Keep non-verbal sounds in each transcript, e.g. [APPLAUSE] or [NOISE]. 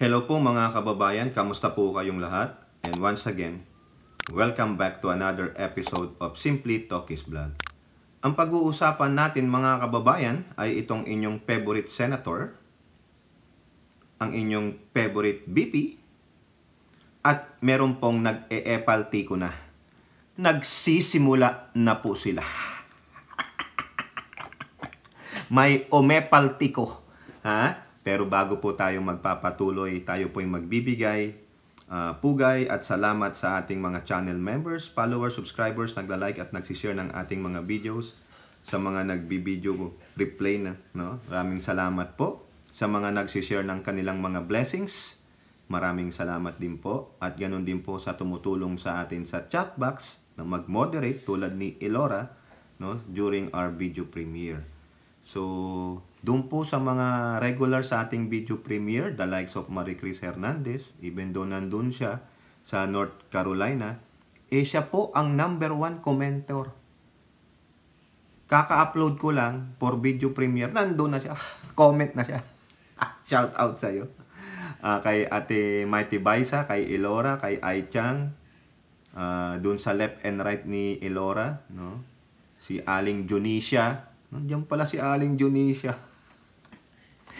Hello po mga kababayan, kamusta po kayong lahat? And once again, welcome back to another episode of Simply Talkies Vlog. Ang pag-uusapan natin mga kababayan ay itong inyong favorite senator, ang inyong favorite VP, at meron pong nag-e-epalti ko na. Nagsisimula na po sila. [LAUGHS] May omepaltiko. Ha? Pero bago po tayo magpapatuloy, tayo po ay magbibigay uh, pugay at salamat sa ating mga channel members, followers, subscribers, nagla-like at nagsishare ng ating mga videos sa mga nagbibideo replay na. No? Maraming salamat po sa mga nagsishare ng kanilang mga blessings. Maraming salamat din po at ganun din po sa tumutulong sa atin sa chat box na mag-moderate tulad ni Elora no, during our video premiere. So, doon po sa mga regular sa ating video premiere, the likes of Marie Chris Hernandez, even though nandun siya sa North Carolina, eh siya po ang number one commenter. Kaka-upload ko lang for video premiere, nandun na siya, [LAUGHS] comment na siya. [LAUGHS] Shout out sa iyo. Uh, ah, kay Ate Mighty Baisa, kay Elora, kay Ai Aichang, uh, ah, doon sa left and right ni Elora, no? si Aling Junisha. Nandiyan pala si Aling Junisha. [LAUGHS]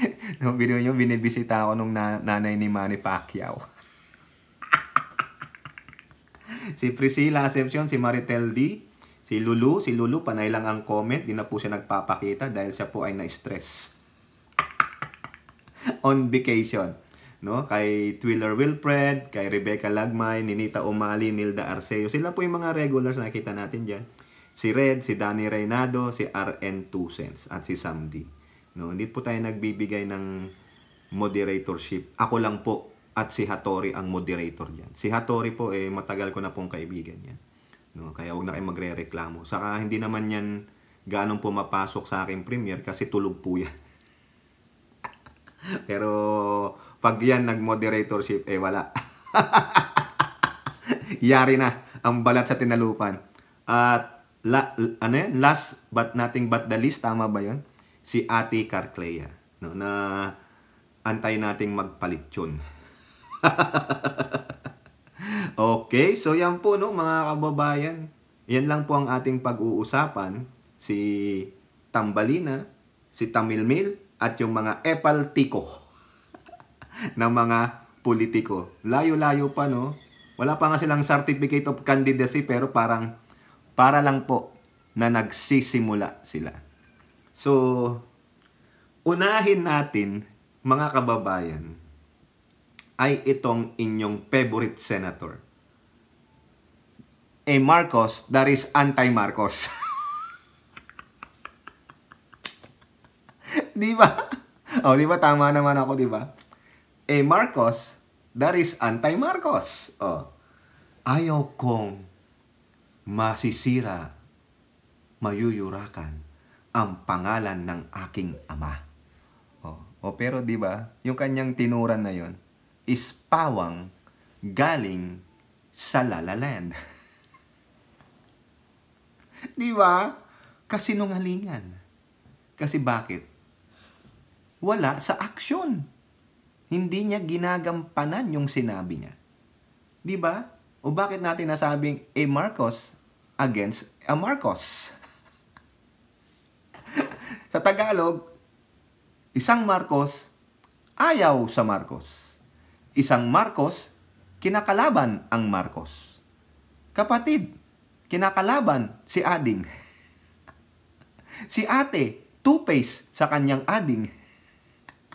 [LAUGHS] no, video nyo, binibisita ako nung na nanay ni Manny Pacquiao. [LAUGHS] si Priscilla Ascension, si Maritel D, si Lulu, si Lulu, panay lang ang comment, di na po siya nagpapakita dahil siya po ay na-stress. [LAUGHS] On vacation. No? Kay Twiller Wilfred, kay Rebecca Lagmay, Ninita Umali, Nilda Arceo. Sila po yung mga regulars na nakita natin dyan. Si Red, si Danny Reynado, si RN 2 sense at si Samdi. No, hindi po tayo nagbibigay ng moderatorship. Ako lang po at si Hatori ang moderator diyan. Si Hatori po eh matagal ko na pong kaibigan niya. No, kaya wag na kayong magrereklamo. Saka hindi naman 'yan ganong pumapasok sa akin premier kasi tulog po 'yan. [LAUGHS] Pero pag 'yan nagmoderatorship eh wala. [LAUGHS] Yari na ang balat sa tinalupan. At la, ano yan? last but nothing but the least tama ba 'yon? si Ate Carclea no, na antay nating magpalit yun. [LAUGHS] okay, so yan po no mga kababayan. Yan lang po ang ating pag-uusapan. Si Tambalina, si Tamilmil, at yung mga epaltiko [LAUGHS] na mga politiko. Layo-layo pa no. Wala pa nga silang certificate of candidacy pero parang para lang po na nagsisimula sila. So, unahin natin, mga kababayan, ay itong inyong favorite senator. A Marcos that is anti-Marcos. [LAUGHS] di ba? Oh, di ba tama naman ako, di ba? A Marcos that is anti-Marcos. Oh. Ayaw kong masisira, mayuyurakan ang pangalan ng aking ama. O, oh, o oh, pero 'di ba, yung kanyang tinuran na 'yon is pawang galing sa La La Land. [LAUGHS] 'Di ba? Kasinungalingan. Kasi bakit? Wala sa action. Hindi niya ginagampanan yung sinabi niya. 'Di ba? O bakit natin nasabing a eh, Marcos against a eh, Marcos? Sa Tagalog, isang Marcos, ayaw sa Marcos. Isang Marcos, kinakalaban ang Marcos. Kapatid, kinakalaban si Ading. [LAUGHS] si ate, two-face sa kanyang Ading.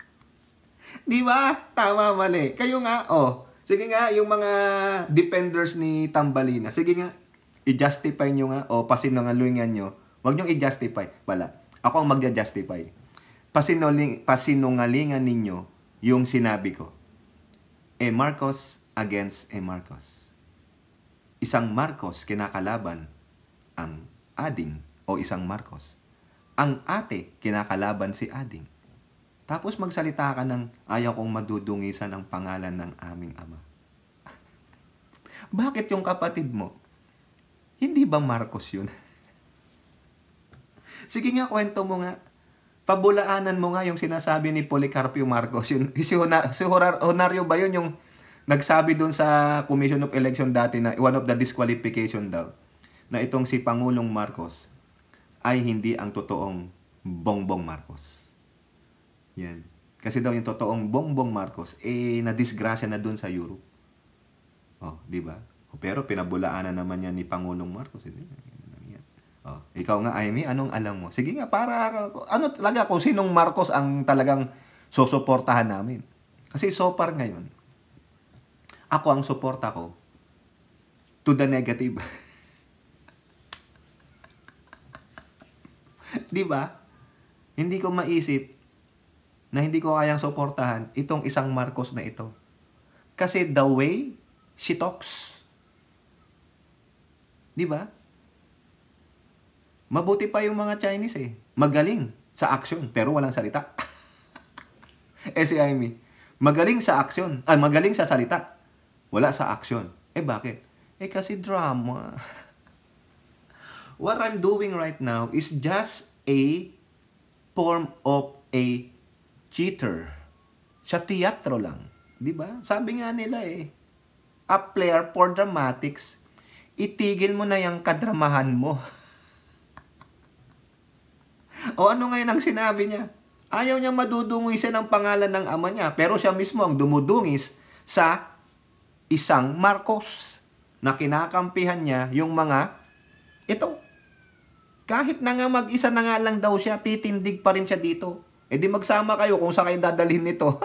[LAUGHS] Di ba? Tama, mali. Kayo nga, oh. Sige nga, yung mga defenders ni Tambalina. Sige nga, i-justify nyo nga o oh, pasinangaluingan nyo. Huwag nyo i-justify. Wala. Ako ang magja-justify. Pasinungaling, pasinungalingan ninyo yung sinabi ko. E Marcos against E Marcos. Isang Marcos kinakalaban ang Ading o isang Marcos. Ang ate kinakalaban si Ading. Tapos magsalita ka ng ayaw kong madudungisan ang pangalan ng aming ama. [LAUGHS] Bakit yung kapatid mo? Hindi ba Marcos yun? [LAUGHS] Sige nga, kwento mo nga. Pabulaanan mo nga yung sinasabi ni Policarpio Marcos. Yun, si, Hona, si Honario ba yun yung nagsabi doon sa Commission of Election dati na one of the disqualification daw na itong si Pangulong Marcos ay hindi ang totoong Bongbong Marcos. Yan. Kasi daw yung totoong Bongbong Marcos eh na-disgrasya na doon sa Europe. Oh, di ba? Oh, pero pinabulaanan naman niya ni Pangulong Marcos. Eh. Oh, ikaw nga, Amy, anong alam mo? Sige nga, para ano talaga ko sinong Marcos ang talagang susuportahan namin. Kasi so far ngayon, ako ang suporta ko to the negative. [LAUGHS] 'Di ba? Hindi ko maisip na hindi ko kayang suportahan itong isang Marcos na ito. Kasi the way she talks. 'Di ba? Mabuti pa yung mga Chinese eh. Magaling sa action, pero walang salita. [LAUGHS] eh si Amy, magaling sa action, ay ah, magaling sa salita, wala sa action. Eh bakit? Eh kasi drama. [LAUGHS] What I'm doing right now is just a form of a cheater. Sa teatro lang. Di ba? Sabi nga nila eh, a player for dramatics, itigil mo na yung kadramahan mo. [LAUGHS] o ano ngayon ang sinabi niya? Ayaw niya madudungisan ang pangalan ng ama niya, pero siya mismo ang dumudungis sa isang Marcos na kinakampihan niya yung mga ito. Kahit na nga mag-isa na nga lang daw siya, titindig pa rin siya dito. E di magsama kayo kung saan kayo dadalhin nito.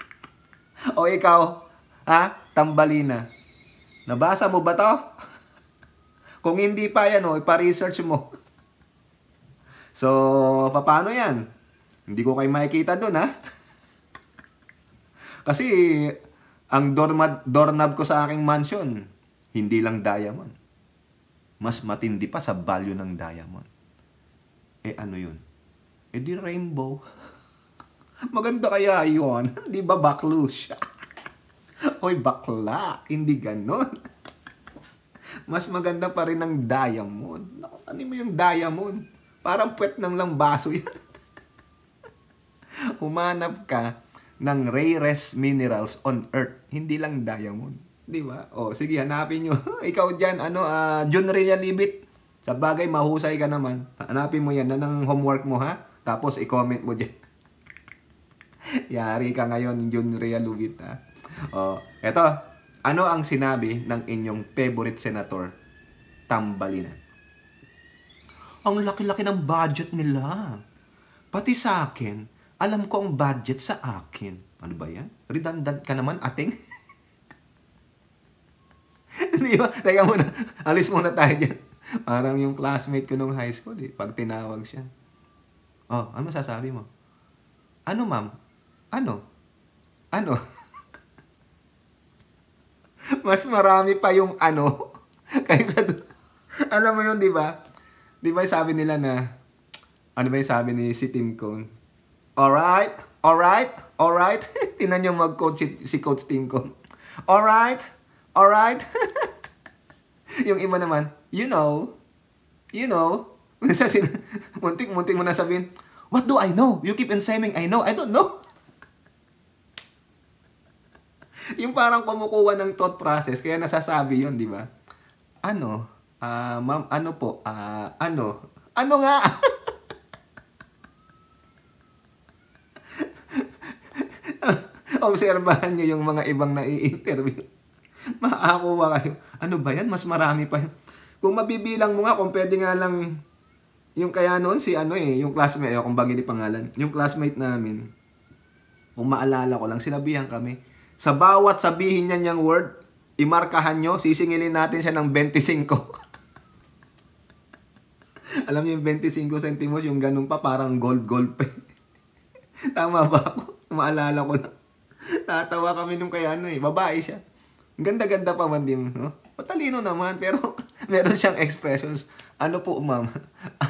[LAUGHS] o ikaw, ha? Tambalina. Nabasa mo ba to? [LAUGHS] kung hindi pa yan, o, ipa-research mo. So, paano yan? Hindi ko kayo makikita doon, ha? [LAUGHS] Kasi, ang doormat, doorknob ko sa aking mansion, hindi lang diamond. Mas matindi pa sa value ng diamond. Eh, ano yun? Eh, di rainbow. [LAUGHS] Maganda kaya yon [LAUGHS] Di ba baklo siya? Oy, bakla. Hindi ganon. Mas maganda pa rin ang diamond. Ano mo yung diamond? Parang puwet ng lang baso yan. [LAUGHS] Humanap ka ng rarest minerals on earth. Hindi lang diamond. Di ba? O, oh, sige, hanapin nyo. [LAUGHS] Ikaw dyan, ano, uh, ah, John Rhea Libit. Sa bagay, mahusay ka naman. Hanapin mo yan. Yan ang homework mo, ha? Tapos, i-comment mo dyan. [LAUGHS] Yari ka ngayon, John Rhea Libit, ha? O, oh, eto. Ano ang sinabi ng inyong favorite senator? Tambalina. Ang laki-laki ng budget nila. Pati sa akin, alam ko ang budget sa akin. Ano ba yan? Redundant ka naman, ating? [LAUGHS] Di ba? Teka muna, alis muna tayo dyan. Parang yung classmate ko nung high school, eh, pag tinawag siya. Oh, ano masasabi mo? Ano, ma'am? Ano? Ano? [LAUGHS] Mas marami pa yung ano [LAUGHS] kaysa Alam mo yun, di ba? Di ba sabi nila na, ano ba yung sabi ni si Tim Cone? Alright, alright, alright. [LAUGHS] Tinan nyo mag-coach si, si Coach Tim Cone. Alright, alright. [LAUGHS] yung iba naman, you know, you know. [LAUGHS] muntik, muntik mo na sabihin, what do I know? You keep on saying, I know, I don't know. yung parang kumukuha ng thought process, kaya nasasabi yun, di ba? Ano? Ah, uh, ma'am, ano po? Ah, uh, ano? Ano nga? [LAUGHS] Obserbahan niyo yung mga ibang nai-interview. [LAUGHS] Maakuha kayo. Ano ba yan? Mas marami pa yun. Kung mabibilang mo nga, kung pwede nga lang yung kaya noon si ano eh, yung classmate, ayaw kong bagay ni pangalan, yung classmate namin, kung maalala ko lang, sinabihan kami, sa bawat sabihin niya niyang word, imarkahan nyo, sisingilin natin siya ng 25. [LAUGHS] [LAUGHS] Alam niyo yung 25 centimos, yung ganun pa, parang gold-gold pa. Eh. [LAUGHS] Tama ba ako? Maalala ko lang. [LAUGHS] Tatawa kami nung kaya ano eh. Babae siya. Ganda-ganda pa man din. No? Patalino naman, pero meron siyang expressions. Ano po, ma'am?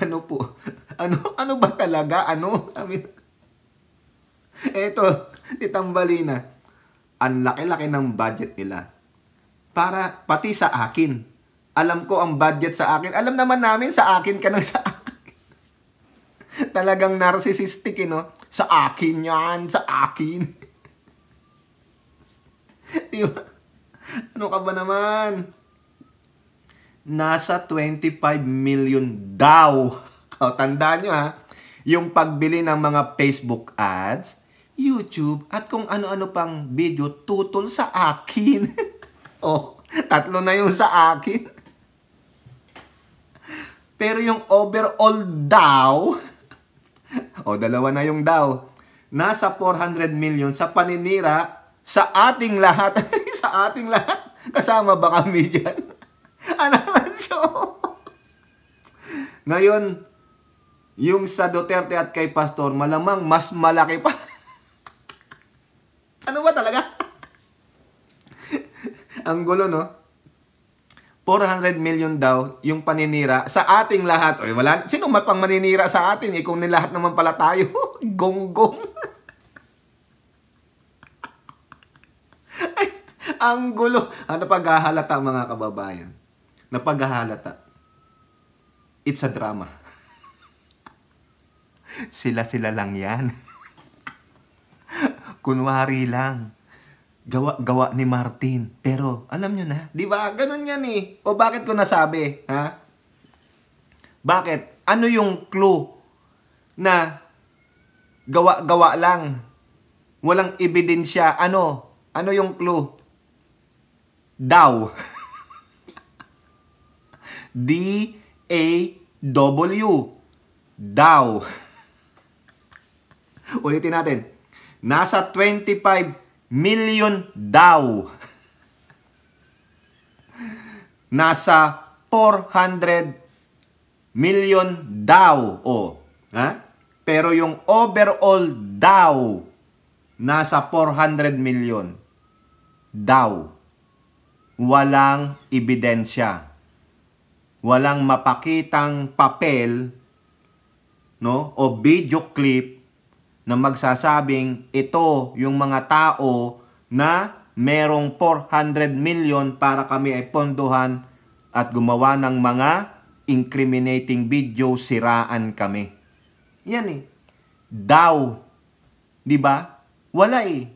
Ano po? Ano, ano ba talaga? Ano? I mean, eto, si Ang laki-laki ng budget nila. Para, pati sa akin alam ko ang budget sa akin. Alam naman namin sa akin ka nang [LAUGHS] sa akin. Talagang narcissistic eh, no? Sa akin yan, sa akin. [LAUGHS] Di ba? Ano ka ba naman? Nasa 25 million daw. [LAUGHS] O, tandaan nyo ha. Yung pagbili ng mga Facebook ads, YouTube, at kung ano-ano pang video tutol sa akin. o, tatlo na yung sa akin. Pero yung overall daw, [LAUGHS] o oh, dalawa na yung daw, nasa 400 million sa paninira sa ating lahat. [LAUGHS] sa ating lahat. Kasama ba kami dyan? [LAUGHS] Analan siya. Ngayon, yung sa Duterte at kay Pastor, malamang mas malaki pa. ano ba talaga? Ang gulo, no? 400 million daw yung paninira sa ating lahat. Oy, wala, sino pang maninira sa atin eh kung nilahat naman pala tayo? [LAUGHS] Gonggong. Ay, ang gulo. Ah, napaghahalata mga kababayan. Napaghahalata. It's a drama. [LAUGHS] Sila-sila lang yan. [LAUGHS] Kunwari lang gawa-gawa ni Martin. Pero, alam nyo na, di ba? Ganun yan eh. O bakit ko nasabi, ha? Bakit? Ano yung clue na gawa-gawa lang? Walang ebidensya. Ano? Ano yung clue? Daw. [LAUGHS] D-A-W. Daw. [LAUGHS] Ulitin natin. Nasa 25 million daw. Nasa 400 million daw. O, ha? Pero yung overall daw, nasa 400 million daw. Walang ebidensya. Walang mapakitang papel no o video clip na magsasabing ito yung mga tao na merong 400 million para kami ay ponduhan at gumawa ng mga incriminating video, siraan kami. Yan eh. Daw. Di ba? Wala eh.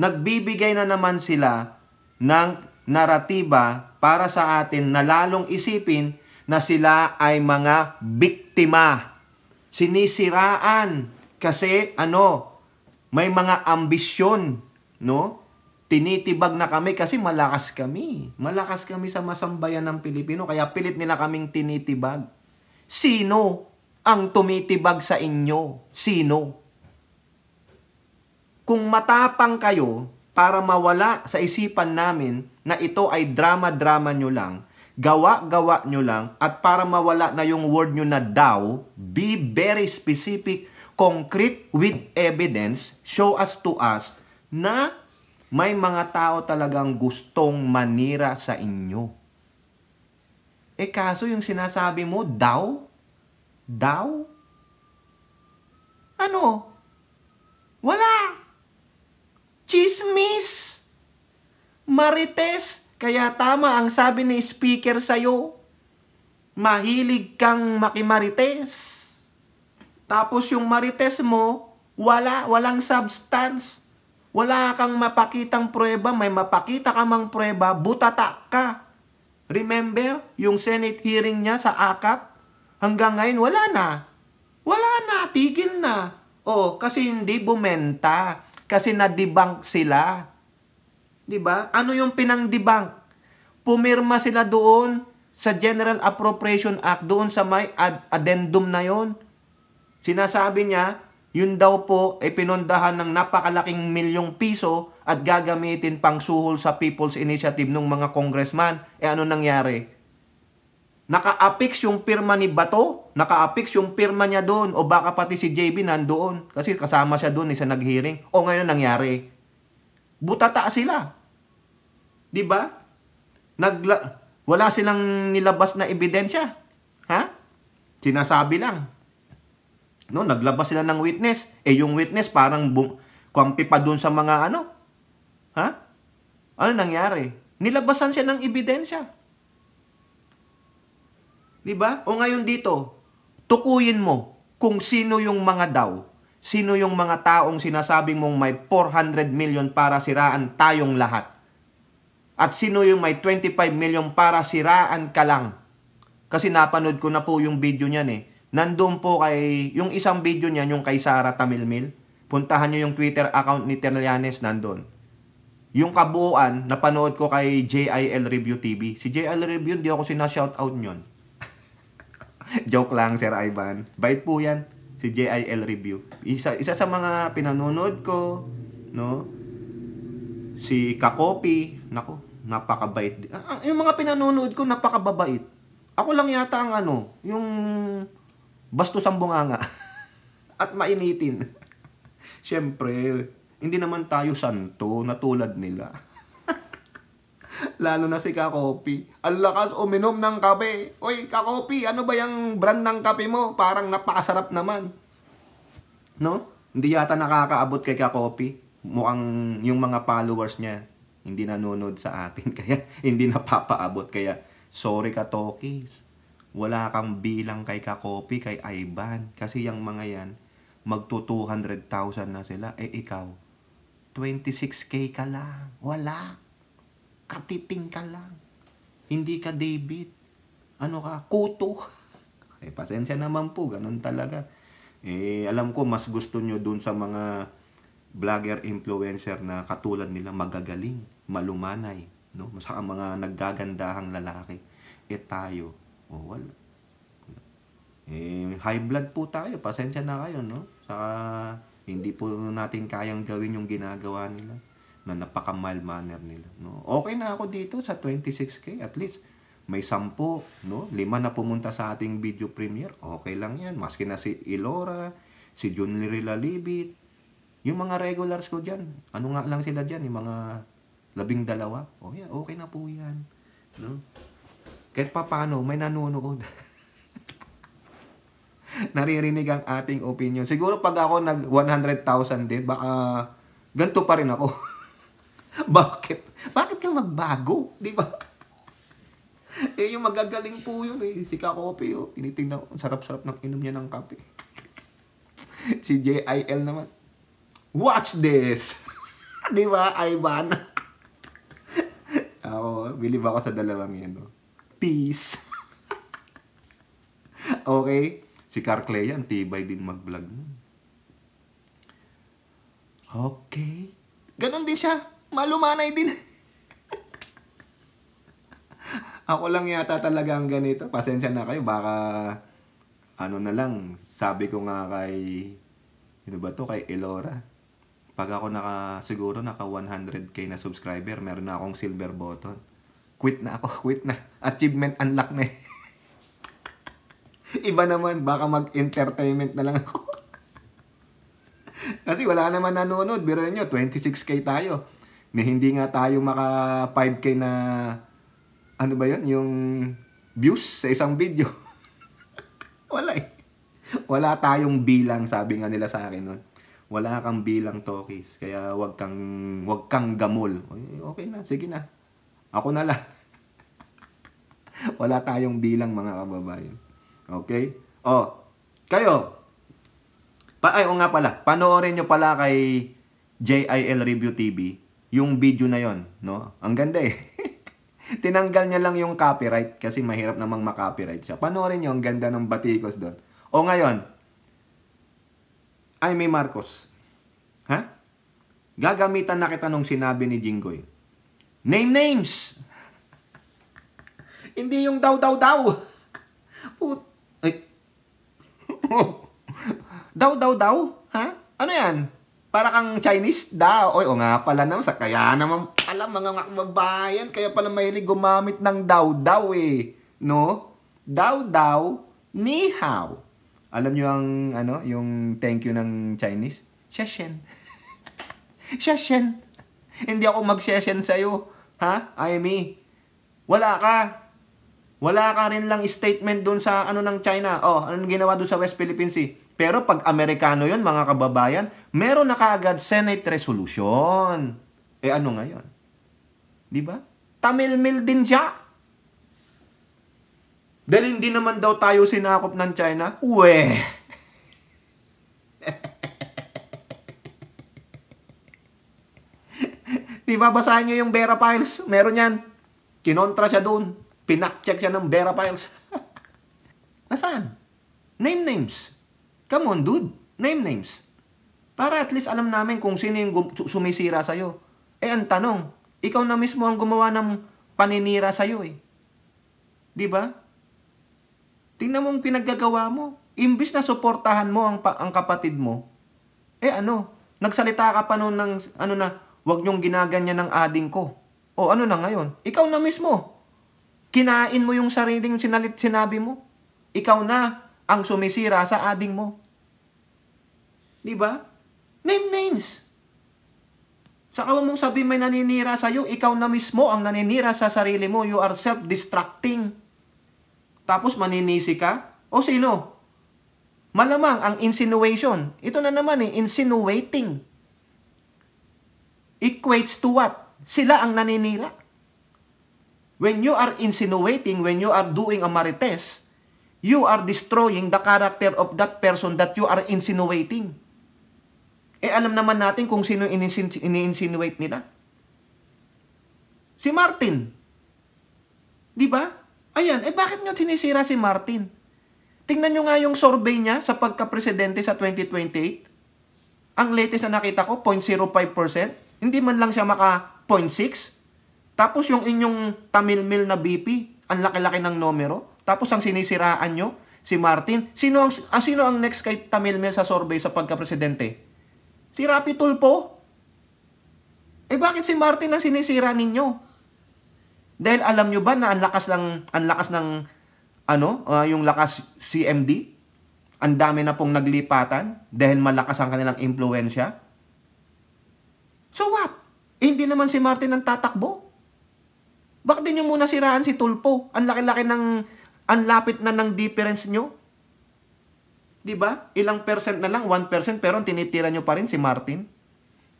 Nagbibigay na naman sila ng naratiba para sa atin na lalong isipin na sila ay mga biktima. Sinisiraan kasi ano, may mga ambisyon, no? Tinitibag na kami kasi malakas kami. Malakas kami sa masambayan ng Pilipino kaya pilit nila kaming tinitibag. Sino ang tumitibag sa inyo? Sino? Kung matapang kayo para mawala sa isipan namin na ito ay drama-drama nyo lang, gawa-gawa nyo lang, at para mawala na yung word nyo na daw, be very specific concrete with evidence show us to us na may mga tao talagang gustong manira sa inyo. E kaso yung sinasabi mo, daw? Daw? Ano? Wala! Chismis! Marites! Kaya tama ang sabi ni speaker sa'yo. Mahilig kang makimarites. Tapos yung marites mo, wala, walang substance. Wala kang mapakitang prueba, may mapakita ka mang prueba, butata ka. Remember, yung Senate hearing niya sa AKAP, hanggang ngayon wala na. Wala na, tigil na. O, kasi hindi bumenta. Kasi na-debunk sila. 'Di ba? Ano yung pinang-debunk? Pumirma sila doon sa General Appropriation Act, doon sa may addendum na yon Sinasabi niya, yun daw po ay pinondahan ng napakalaking milyong piso at gagamitin pang suhol sa People's Initiative ng mga congressman. E ano nangyari? Naka-affix yung pirma ni Bato, naka-affix yung pirma niya doon o baka pati si JB nandoon kasi kasama siya doon sa nag-hearing. O ngayon nangyari? Butata sila. 'Di ba? Nagla wala silang nilabas na ebidensya. Ha? Sinasabi lang. No, naglabas sila ng witness. Eh yung witness parang bum kumpi pa doon sa mga ano? Ha? Ano nangyari? Nilabasan siya ng ebidensya. 'Di ba? O ngayon dito, tukuyin mo kung sino yung mga daw. Sino yung mga taong sinasabing mong may 400 million para siraan tayong lahat? At sino yung may 25 million para siraan ka lang? Kasi napanood ko na po yung video niyan eh. Nandun po kay, yung isang video niyan, yung kay Sara Tamilmil. Puntahan nyo yung Twitter account ni Terlianes, nandun. Yung kabuuan, napanood ko kay JIL Review TV. Si JIL Review, hindi ako sinashoutout nyon. [LAUGHS] Joke lang, Sir Ivan. Bait po yan, si JIL Review. Isa, isa sa mga pinanonood ko, no? Si Kakopi, nako, napakabait. Ah, ah, yung mga pinanonood ko, napakababait. Ako lang yata ang ano, yung bastos ang bunganga [LAUGHS] at mainitin. [LAUGHS] Siyempre, hindi naman tayo santo na tulad nila. [LAUGHS] Lalo na si Kakopi. Ang lakas uminom ng kape. Uy, Kakopi, ano ba yung brand ng kape mo? Parang napakasarap naman. No? Hindi yata nakakaabot kay Kakopi. Mukhang yung mga followers niya hindi nanonood sa atin. Kaya hindi napapaabot. Kaya sorry ka, Tokis wala kang bilang kay Kakopi, kay Ivan. Kasi yung mga yan, magto 200,000 na sila. Eh ikaw, 26K ka lang. Wala. Katiting ka lang. Hindi ka David. Ano ka? Kuto. [LAUGHS] Eh, pasensya naman po. Ganun talaga. Eh, alam ko, mas gusto nyo dun sa mga vlogger influencer na katulad nila magagaling, malumanay, no? Sa mga naggagandahang lalaki. Eh tayo, o, wala. Eh, high blood po tayo. Pasensya na kayo, no? Saka, hindi po natin kayang gawin yung ginagawa nila na napaka-mild manner nila, no? Okay na ako dito sa 26K. At least, may sampo, no? Lima na pumunta sa ating video premiere. Okay lang yan. Maski na si Ilora, si Junliri Lalibit. Yung mga regulars ko dyan, ano nga lang sila dyan, yung mga labing dalawa. Oh, yeah, okay na po yan. No? Kahit papano, may nanonood. [LAUGHS] Naririnig ang ating opinion. Siguro pag ako nag 100,000 din, baka uh, ganito pa rin ako. [LAUGHS] Bakit? Bakit ka magbago? Di ba? [LAUGHS] eh, yung magagaling po yun eh. Si Kakopi oh. Tinitingnan ko. Sarap-sarap na inom niya ng kape. si JIL naman. Watch this! Di ba, Ivan? ako, believe ako sa dalawang yan. No? Oh. Peace. [LAUGHS] okay? Si Carclea, ang tibay din mag-vlog. Okay. Ganon din siya. Malumanay din. [LAUGHS] Ako lang yata talaga ang ganito. Pasensya na kayo. Baka, ano na lang, sabi ko nga kay, ano ba to, kay Elora. Pag ako naka, siguro naka 100k na subscriber, meron na akong silver button quit na ako, [LAUGHS] quit na. Achievement unlock na eh. [LAUGHS] Iba naman, baka mag-entertainment na lang ako. [LAUGHS] Kasi wala naman nanonood, biro nyo, 26k tayo. May hindi nga tayo maka 5k na, ano ba yon yung views sa isang video. wala eh. Wala tayong bilang, sabi nga nila sa akin nun. Wala kang bilang, Tokis. Kaya wag kang, wag kang gamol. Okay na, sige na. Ako na lang. [LAUGHS] Wala tayong bilang mga kababayan. Okay? Oh, kayo. Pa ay, o nga pala, panoorin nyo pala kay JIL Review TV yung video na yon, no? Ang ganda eh. [LAUGHS] Tinanggal niya lang yung copyright kasi mahirap namang makopyright siya. Panoorin nyo, ang ganda ng batikos doon. O ngayon, ay may Marcos. Ha? Gagamitan na kita nung sinabi ni Jinggoy. Name names. Hindi yung daw daw daw. Put Ay. [LAUGHS] daw daw daw? Ha? Ano yan? Para kang Chinese daw. Oy, o nga pala naman. Sa kaya naman pala mga kababayan. Kaya pala mahilig gumamit ng daw daw eh. No? Daw daw ni hao. Alam nyo ang ano, yung thank you ng Chinese? Xie [LAUGHS] Sheshen. Hindi ako mag-sheshen sa'yo. Ha? IME. Wala ka. Wala ka rin lang statement doon sa ano ng China. Oh, ano ginawa doon sa West Philippine Sea? Pero pag Amerikano yon mga kababayan, meron na kaagad Senate resolution. Eh ano ngayon? Di ba? Tamil mil din siya. Dahil hindi naman daw tayo sinakop ng China. Uwe! Diba, basahin nyo yung Vera Files. Meron yan. Kinontra siya doon. Pinakcheck siya ng Vera Files. [LAUGHS] Nasaan? Name names. Come on, dude. Name names. Para at least alam namin kung sino yung sumisira sa'yo. Eh, ang tanong, ikaw na mismo ang gumawa ng paninira sa'yo eh. Di ba? Tingnan mo ang pinaggagawa mo. Imbis na suportahan mo ang, ang kapatid mo, eh ano, nagsalita ka pa noon ng ano na, Huwag niyong ginaganyan ng ading ko. O ano na ngayon? Ikaw na mismo. Kinain mo yung sariling sinalit sinabi mo. Ikaw na ang sumisira sa ading mo. Di ba? Name names. Saka mong sabi may naninira sa iyo, ikaw na mismo ang naninira sa sarili mo. You are self-destructing. Tapos maninisi ka? O sino? Malamang ang insinuation. Ito na naman eh, insinuating equates to what? Sila ang naninira. When you are insinuating, when you are doing a marites, you are destroying the character of that person that you are insinuating. Eh alam naman natin kung sino ini-insinuate nila. Si Martin. 'Di ba? Ayan, eh bakit niyo sinisira si Martin? Tingnan niyo nga yung survey niya sa pagka-presidente sa 2028. Ang latest na nakita ko, 0.05%. Hindi man lang siya maka 0.6. Tapos yung inyong tamilmil na BP, ang laki-laki ng numero. Tapos ang sinisiraan nyo, si Martin. Sino ang, ah, sino ang next kay tamilmil sa survey sa pagka-presidente? Si Rapi Tulpo. Eh bakit si Martin ang sinisira ninyo? Dahil alam nyo ba na ang lakas ng, ang lakas ng, ano, uh, yung lakas CMD? Ang dami na pong naglipatan dahil malakas ang kanilang impluensya? So what? Eh, hindi naman si Martin ang tatakbo. Bakit din yung muna siraan si Tulpo? Ang laki-laki ng, ang lapit na ng difference nyo. Di ba? Ilang percent na lang, 1% pero tinitira nyo pa rin si Martin.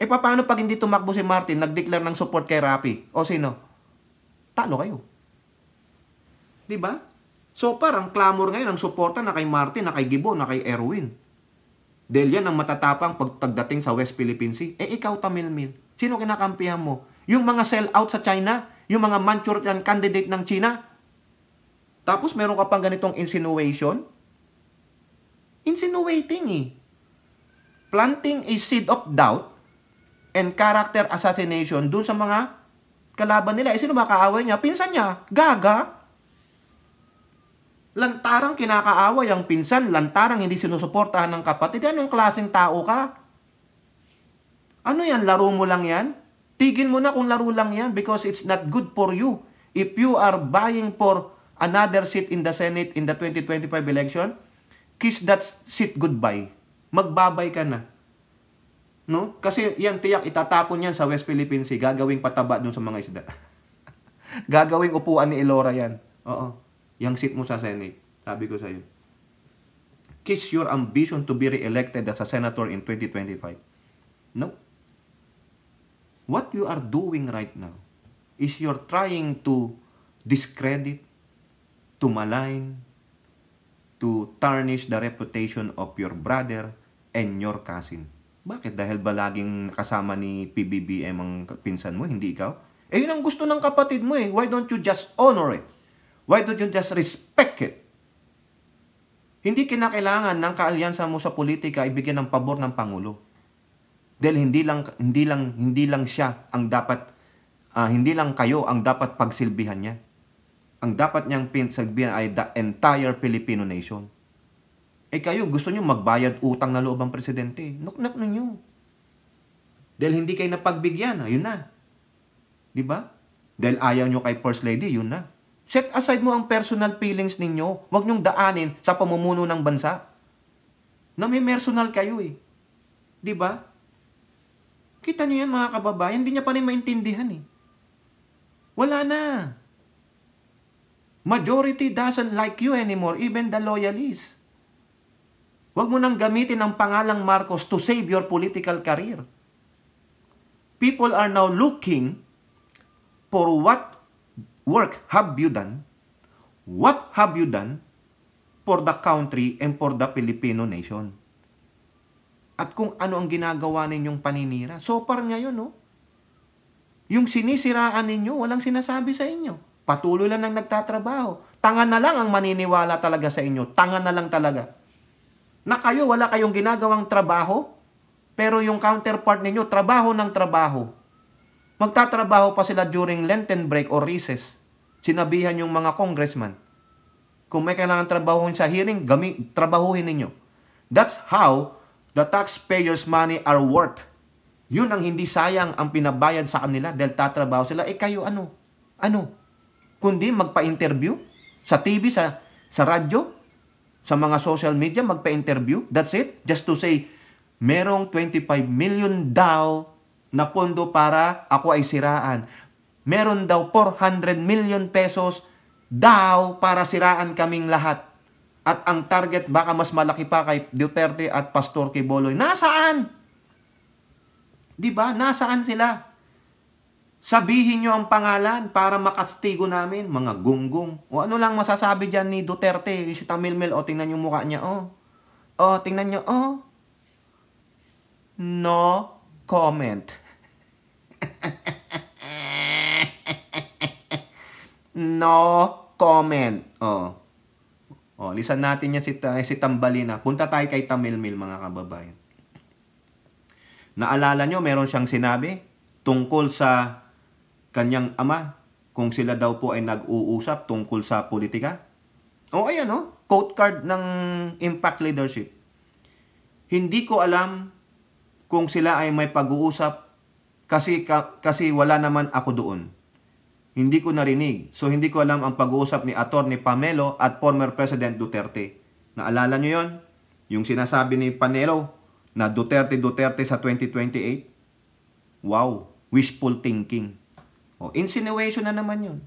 E paano pag hindi tumakbo si Martin, nag-declare ng support kay Rapi? O sino? Talo kayo. Di ba? So parang clamor ngayon ang suporta na kay Martin, na kay Gibo, na kay Erwin. Dahil yan ang matatapang pagdating sa West Philippine Sea. Eh ikaw, Tamilmil, sino kinakampihan mo? Yung mga sell-out sa China? Yung mga Manchurian candidate ng China? Tapos meron ka pang ganitong insinuation? Insinuating eh. Planting a seed of doubt and character assassination dun sa mga kalaban nila. Eh, sino ba kaaway niya? Pinsan niya, gaga. Lantarang kinakaaway ang pinsan, lantarang hindi sinusuportahan ng kapatid. Anong klaseng tao ka? Ano yan? Laro mo lang yan? Tigil mo na kung laro lang yan because it's not good for you. If you are buying for another seat in the Senate in the 2025 election, kiss that seat goodbye. Magbabay ka na. No? Kasi yan tiyak itatapon yan sa West Philippine Sea, gagawing pataba dun sa mga isda. [LAUGHS] gagawing upuan ni Elora yan. Oo yung seat mo sa Senate. Sabi ko sa iyo. Kiss your ambition to be re-elected as a senator in 2025. No. What you are doing right now is you're trying to discredit, to malign, to tarnish the reputation of your brother and your cousin. Bakit? Dahil ba laging kasama ni PBBM ang pinsan mo, hindi ikaw? Eh, yun ang gusto ng kapatid mo eh. Why don't you just honor it? Why don't you just respect it? Hindi kinakailangan ng kaalyansa mo sa politika ibigyan ng pabor ng pangulo. Dahil hindi lang hindi lang hindi lang siya ang dapat uh, hindi lang kayo ang dapat pagsilbihan niya. Ang dapat niyang pinsagbihan ay the entire Filipino nation. Eh kayo gusto niyo magbayad utang na loob ang presidente. Nuknak niyo. Dahil hindi kayo napagbigyan, ayun na. 'Di ba? Dahil ayaw niyo kay First Lady, yun na. Set aside mo ang personal feelings ninyo. Huwag nyong daanin sa pamumuno ng bansa. Na may personal kayo eh. ba? Diba? Kita niyo yan mga kababayan, hindi niya pa rin maintindihan eh. Wala na. Majority doesn't like you anymore, even the loyalists. Huwag mo nang gamitin ang pangalang Marcos to save your political career. People are now looking for what work have you done? What have you done for the country and for the Filipino nation? At kung ano ang ginagawa ninyong paninira. So far ngayon, no? Yung sinisiraan ninyo, walang sinasabi sa inyo. Patuloy lang ang nagtatrabaho. Tanga na lang ang maniniwala talaga sa inyo. Tanga na lang talaga. Na kayo, wala kayong ginagawang trabaho, pero yung counterpart ninyo, trabaho ng trabaho. Magtatrabaho pa sila during Lenten break or recess sinabihan yung mga congressman, kung may kailangan trabahuhin sa hearing, gami, trabahuhin ninyo. That's how the taxpayers' money are worth. Yun ang hindi sayang ang pinabayad sa kanila dahil tatrabaho sila. Eh kayo ano? Ano? Kundi magpa-interview sa TV, sa, sa radyo, sa mga social media, magpa-interview. That's it. Just to say, merong 25 million daw na pondo para ako ay siraan meron daw 400 million pesos daw para siraan kaming lahat. At ang target baka mas malaki pa kay Duterte at Pastor Kiboloy. Nasaan? 'Di ba? Nasaan sila? Sabihin nyo ang pangalan para makastigo namin, mga gunggong. O ano lang masasabi dyan ni Duterte, si Tamilmil, o tingnan yung mukha niya, o. O, tingnan nyo, o. No comment. No comment. Oh. Oh, lisan natin niya si, si Tambalina. Punta tayo kay Tamilmil mga kababayan. Naalala nyo, meron siyang sinabi tungkol sa kanyang ama kung sila daw po ay nag-uusap tungkol sa politika. O oh, ayan oh, quote card ng Impact Leadership. Hindi ko alam kung sila ay may pag-uusap kasi ka, kasi wala naman ako doon. Hindi ko narinig. So hindi ko alam ang pag-uusap ni Atty. Pamelo at former President Duterte. Naalala nyo yon? Yung sinasabi ni Panelo na Duterte-Duterte sa 2028? Wow, wishful thinking. O, insinuation na naman yon.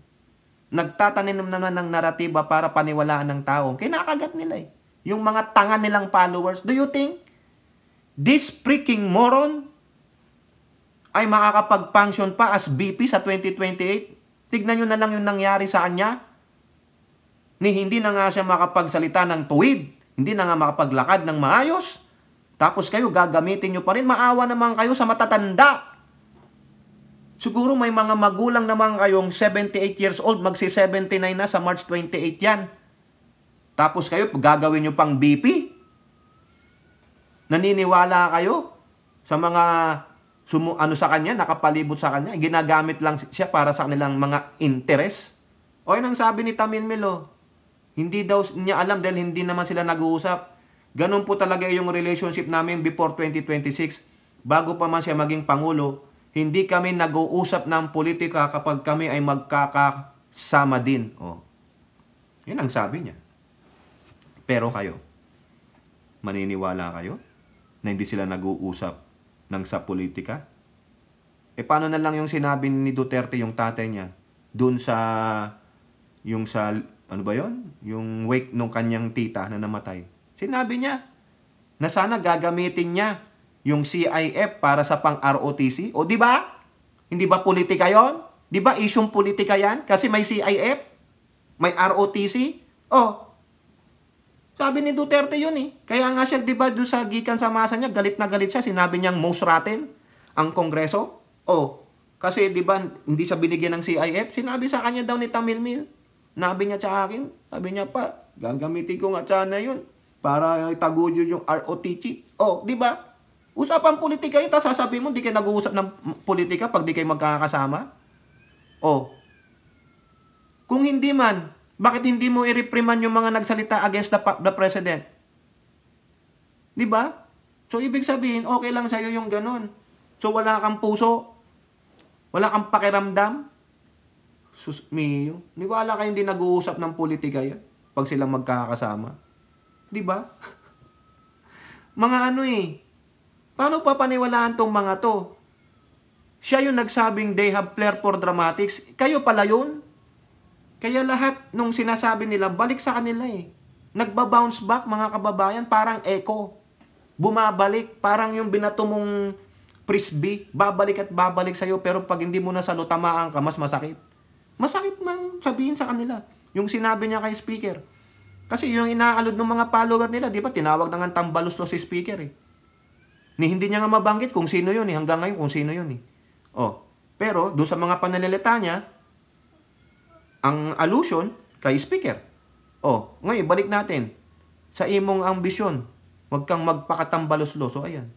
Nagtatanim naman ng naratiba para paniwalaan ng taong Kinakagat nila eh. Yung mga tanga nilang followers. Do you think this freaking moron ay makakapag-function pa as BP sa 2028? Tignan nyo na lang yung nangyari sa kanya. Ni hindi na nga siya makapagsalita ng tuwid. Hindi na nga makapaglakad ng maayos. Tapos kayo, gagamitin nyo pa rin. Maawa naman kayo sa matatanda. Siguro may mga magulang naman kayong 78 years old, magsi-79 na sa March 28 yan. Tapos kayo, gagawin nyo pang BP? Naniniwala kayo sa mga sumu ano sa kanya, nakapalibot sa kanya, ginagamit lang siya para sa kanilang mga interes. O yun ang sabi ni Tamin Milo, hindi daw niya alam dahil hindi naman sila nag-uusap. Ganun po talaga yung relationship namin before 2026. Bago pa man siya maging Pangulo, hindi kami nag-uusap ng politika kapag kami ay magkakasama din. O. Yun ang sabi niya. Pero kayo, maniniwala kayo na hindi sila nag-uusap ng sa politika? E paano na lang yung sinabi ni Duterte yung tatay niya doon sa yung sa ano ba yon? Yung wake nung kanyang tita na namatay. Sinabi niya na sana gagamitin niya yung CIF para sa pang-ROTC. O di ba? Hindi ba politika yon? Di ba isyung politika yan? Kasi may CIF, may ROTC. O, sabi ni Duterte yun eh. Kaya nga siya, di ba, doon sa gikan sa masa niya, galit na galit siya. Sinabi niyang most rotten ang Kongreso. Oh, kasi di ba, hindi siya binigyan ng CIF. Sinabi sa kanya daw ni Tamil Mil. Nabi niya sa akin, sabi niya pa, gagamitin ko nga sana yun para itago yun yung ROTC. Oh, di ba? Usapan politika yun, tapos sasabihin mo, di kayo nag-uusap ng politika pag di kayo magkakasama. Oh, kung hindi man, bakit hindi mo i-reprimand yung mga nagsalita against the, the president? Di ba? So, ibig sabihin, okay lang sa'yo yung ganun. So, wala kang puso. Wala kang pakiramdam. Sus, miyo. Di ba hindi nag-uusap ng politika yan? Pag silang magkakasama. Di ba? [LAUGHS] mga ano eh. Paano papaniwalaan tong mga to? Siya yung nagsabing they have flair for dramatics. Kayo pala yun? Kaya lahat nung sinasabi nila, balik sa kanila eh. Nagba-bounce back mga kababayan, parang echo. Bumabalik, parang yung binato mong frisbee, babalik at babalik sa'yo, pero pag hindi mo na nasalo, tamaan ka, mas masakit. Masakit man sabihin sa kanila. Yung sinabi niya kay speaker. Kasi yung inaalod ng mga follower nila, di ba, tinawag na nga tambaluslo si speaker eh. Ni hindi niya nga mabanggit kung sino yun eh, hanggang ngayon kung sino yun eh. Oh, pero doon sa mga panalilita niya, ang allusion kay speaker. Oh, ngayon balik natin sa imong ambisyon. Huwag kang magpakatambaluslo. So ayan.